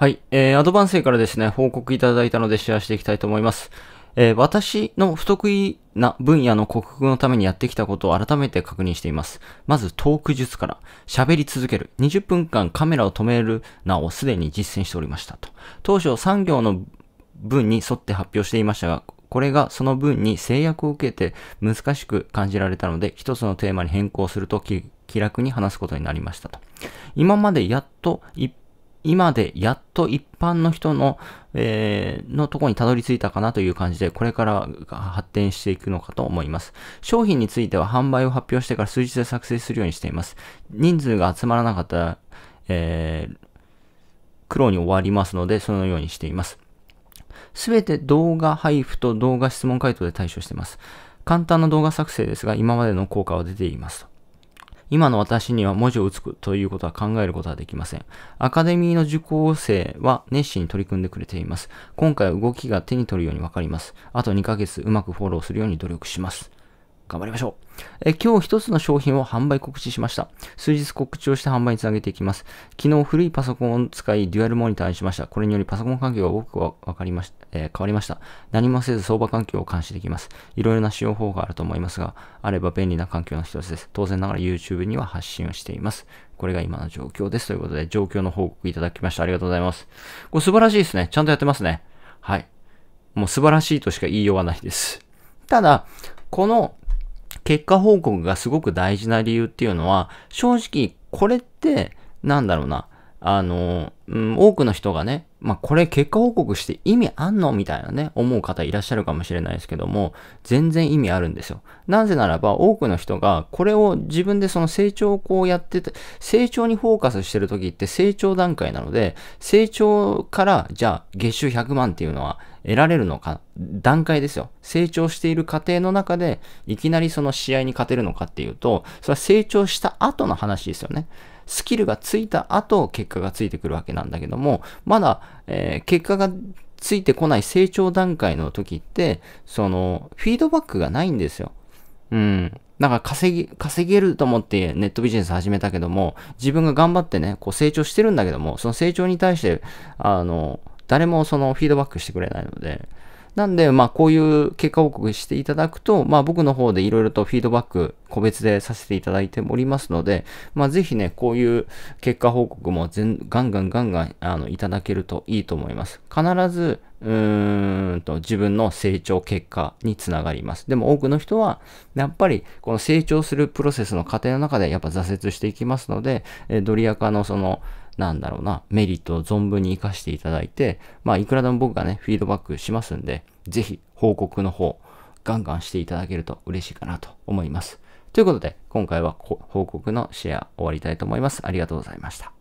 はい、えー、アドバンスからですね、報告いただいたのでシェアしていきたいと思います。えー、私の不得意な分野の克服のためにやってきたことを改めて確認しています。まずトーク術から喋り続ける。20分間カメラを止めるなをすでに実践しておりましたと。当初産業の分に沿って発表していましたが、これがその分に制約を受けて難しく感じられたので、一つのテーマに変更すると気楽に話すことになりましたと。今までやっと一今でやっと一般の人の、えー、のとこにたどり着いたかなという感じで、これから発展していくのかと思います。商品については販売を発表してから数日で作成するようにしています。人数が集まらなかったら、えー、苦労に終わりますので、そのようにしています。すべて動画配布と動画質問回答で対処しています。簡単な動画作成ですが、今までの効果は出ています今の私には文字を打つということは考えることはできません。アカデミーの受講生は熱心に取り組んでくれています。今回は動きが手に取るようにわかります。あと2ヶ月うまくフォローするように努力します。頑張りましょう。え今日一つの商品を販売告知しました。数日告知をして販売につなげていきます。昨日古いパソコンを使いデュアルモニターにしました。これによりパソコン環境が多くわかりまし、えー、変わりました。何もせず相場環境を監視できます。いろいろな使用方法があると思いますが、あれば便利な環境の一つです。当然ながら YouTube には発信をしています。これが今の状況です。ということで、状況の報告いただきました。ありがとうございます。これ素晴らしいですね。ちゃんとやってますね。はい。もう素晴らしいとしか言いようがないです。ただ、この結果報告がすごく大事な理由っていうのは、正直これって、なんだろうな、あの、うん、多くの人がね、まあ、これ結果報告して意味あんのみたいなね、思う方いらっしゃるかもしれないですけども、全然意味あるんですよ。なぜならば、多くの人が、これを自分でその成長をこうやってて、成長にフォーカスしてる時って成長段階なので、成長から、じゃあ、月収100万っていうのは得られるのか、段階ですよ。成長している過程の中で、いきなりその試合に勝てるのかっていうと、それは成長した後の話ですよね。スキルがついた後、結果がついてくるわけなんだけども、まだ、えー、結果がついてこない成長段階の時って、その、フィードバックがないんですよ。うん。なんか稼ぎ、稼げると思ってネットビジネス始めたけども、自分が頑張ってね、こう成長してるんだけども、その成長に対して、あの、誰もそのフィードバックしてくれないので、なんで、まあ、こういう結果報告していただくと、まあ、僕の方でいろいろとフィードバック、個別でさせていただいておりますので、まあ、ぜひね、こういう結果報告も全ガンガンガンガンあのいただけるといいと思います。必ず、うーんと、自分の成長結果につながります。でも多くの人は、やっぱり、この成長するプロセスの過程の中で、やっぱ挫折していきますので、えドリアカのその、なんだろうな、メリットを存分に活かしていただいて、まあ、いくらでも僕がね、フィードバックしますんで、ぜひ報告の方、ガンガンしていただけると嬉しいかなと思います。ということで、今回は報告のシェア終わりたいと思います。ありがとうございました。